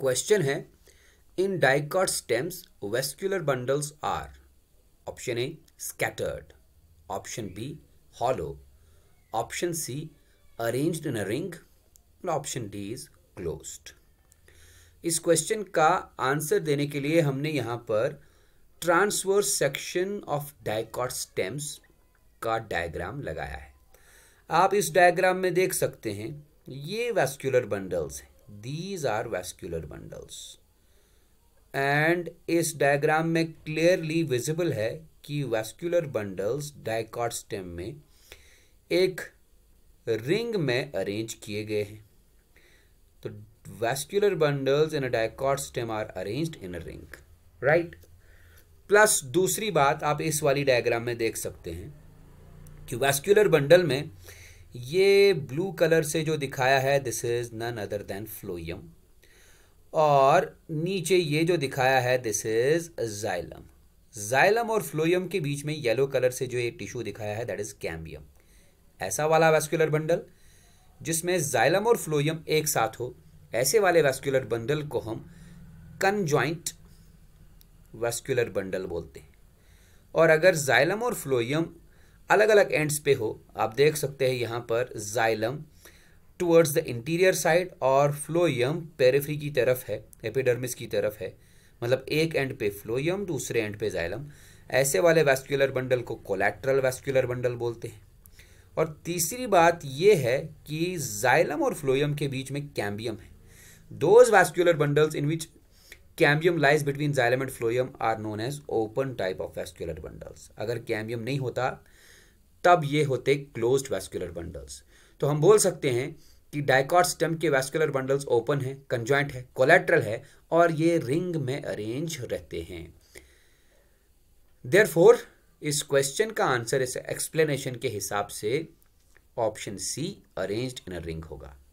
question है in dicot stems vascular bundles are option A scattered option B hollow option C arranged in a ring option D is closed इस question का answer देने के लिए हमने यहां पर transverse section of dicot stems का डायग्राम लगाया है आप इस डायग्राम में देख सकते हैं ये वेस्क्यूलर बंडल्स हैं these are vascular bundles and इस डायग्राम में क्लियरली विजिबल है कि वैस्कुलर बंडल्स डाइकॉट स्टेम में एक रिंग में अरेंज किए गए हैं तो vascular bundles in a dicot stem are arranged in a ring right plus दूसरी बात आप इस वाली डायग्राम में देख सकते हैं कि वैस्कुलर बंडल में ये ब्लू कलर से जो दिखाया है this is none other than phloem और नीचे ये जो दिखाया है दिस इज़ जाइलम जाइलम और फ्लोयम के बीच में येलो कलर से जो एक टिश्यू दिखाया है दैट इज़ कैम्बियम ऐसा वाला वेस्कुलर बंडल जिसमें जाइलम और फ्लोयम एक साथ हो ऐसे वाले वेस्कुलर बंडल को हम कंजॉइंट वेस्कुलर बंडल बोलते हैं और अगर जाइलम और फ्लोइम अलग अलग एंड्स पे हो आप देख सकते हैं यहाँ पर xylem towards the interior side और फ्लोयम पेरेफ्री की तरफ है एपिडर्मिस की तरफ है मतलब एक एंड पे फ्लोयम दूसरे एंड पे जाइलम ऐसे वाले वैस्कुलर बंडल को कोलेट्रल वैस्कुलर बंडल बोलते हैं और तीसरी बात यह है कि जाइलम और फ्लोयम के बीच में कैम्बियम है those vascular bundles in which cambium lies between xylem and phloem are known as open type of vascular bundles अगर कैम्बियम नहीं होता तब ये होते क्लोज वैस्कुलर बंडल्स तो हम बोल सकते हैं कि डायकॉट स्टेम के वैस्कुलर बंडल्स ओपन है कंज्वाइंट है कोलेट्रल है और ये रिंग में अरेंज रहते हैं देयर फोर इस क्वेश्चन का आंसर इस एक्सप्लेनेशन के हिसाब से option C arranged in a ring होगा